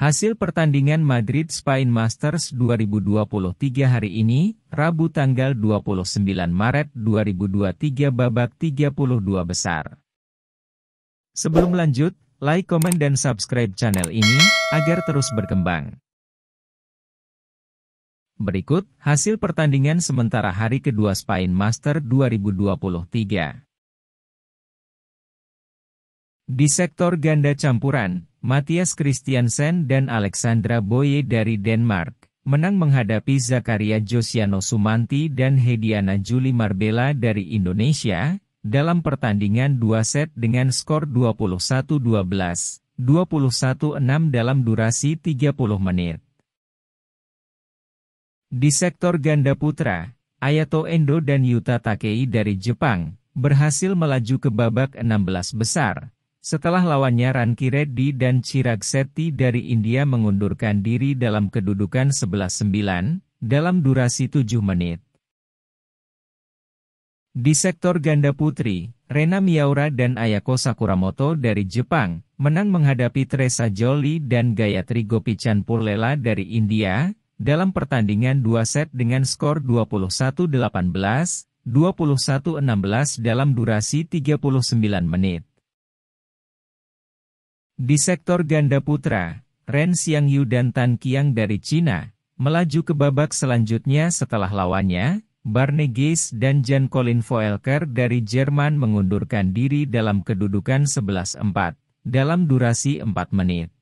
Hasil pertandingan Madrid Spain Masters 2023 hari ini, Rabu tanggal 29 Maret 2023 babak 32 besar. Sebelum lanjut, like, komen, dan subscribe channel ini, agar terus berkembang. Berikut, hasil pertandingan sementara hari kedua Spain Master 2023. Di sektor ganda campuran, Matthias Christiansen dan Alexandra Boye dari Denmark, menang menghadapi Zakaria Josiano Sumanti dan Hediana Juli Marbella dari Indonesia, dalam pertandingan dua set dengan skor 21-12, 21-6 dalam durasi 30 menit. Di sektor ganda putra, Ayato Endo dan Yuta Takei dari Jepang, berhasil melaju ke babak 16 besar, setelah lawannya Ranki Reddy dan Chirag Seti dari India mengundurkan diri dalam kedudukan 11-9, dalam durasi 7 menit. Di sektor ganda putri, Rena Miyaura dan Ayako Sakuramoto dari Jepang, menang menghadapi Teresa Jolie dan Gayatri Gopichan Purlela dari India, dalam pertandingan dua set dengan skor 21-18, 21-16 dalam durasi 39 menit. Di sektor ganda putra, Ren Yu dan Tan Qiang dari China melaju ke babak selanjutnya setelah lawannya, Barney dan Jan Colin Voelker dari Jerman mengundurkan diri dalam kedudukan 11-4, dalam durasi 4 menit.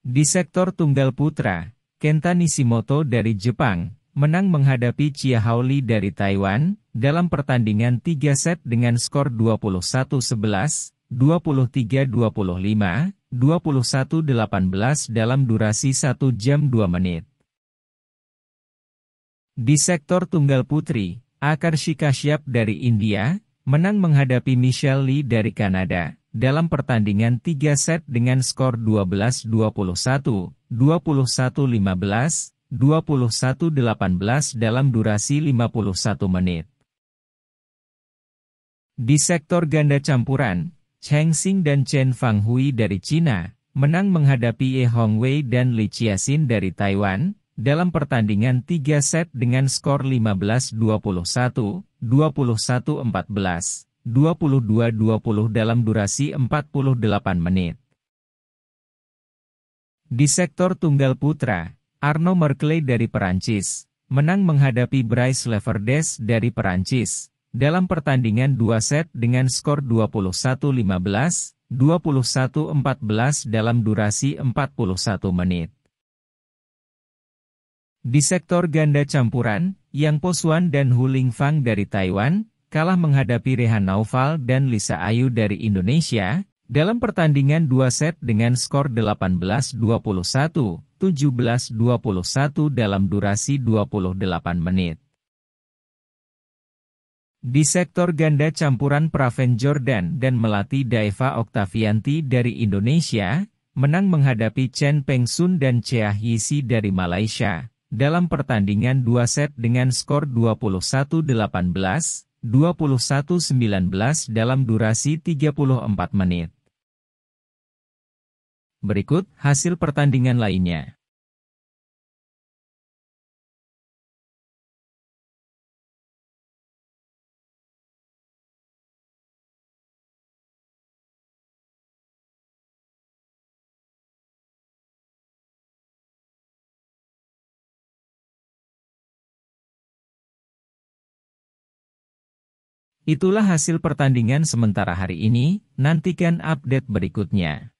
Di sektor tunggal putra, Kenta Nishimoto dari Jepang, menang menghadapi Chia Haoli dari Taiwan, dalam pertandingan 3 set dengan skor 21-11, 23.25, 21.18 21-18 dalam durasi 1 jam 2 menit. Di sektor tunggal putri, Akarshi Kashyap dari India, menang menghadapi Michelle Lee dari Kanada, dalam pertandingan 3 set dengan skor 12-21, 21-15, 21-18 dalam durasi 51 menit. Di sektor ganda campuran, Cheng Xing dan Chen Fanghui dari China menang menghadapi Ye Hongwei dan Li Chia-sin dari Taiwan, dalam pertandingan 3 set dengan skor 15-21, 21-14, 22-20 dalam durasi 48 menit. Di sektor tunggal putra, Arno Merkley dari Perancis, menang menghadapi Bryce Leverdes dari Perancis, dalam pertandingan dua set dengan skor 21-15, 21-14 dalam durasi 41 menit. Di sektor ganda campuran, Yang Posuan dan Hu Lingfang dari Taiwan, kalah menghadapi Rehan Naufal dan Lisa Ayu dari Indonesia, dalam pertandingan dua set dengan skor 18-21, 17-21 dalam durasi 28 menit. Di sektor ganda campuran Praven Jordan dan Melati Daeva Oktavianti dari Indonesia, menang menghadapi Chen Pengsun dan Chea Yisi dari Malaysia, dalam pertandingan dua set dengan skor 21-18, 21-19 dalam durasi 34 menit. Berikut hasil pertandingan lainnya. Itulah hasil pertandingan sementara hari ini, nantikan update berikutnya.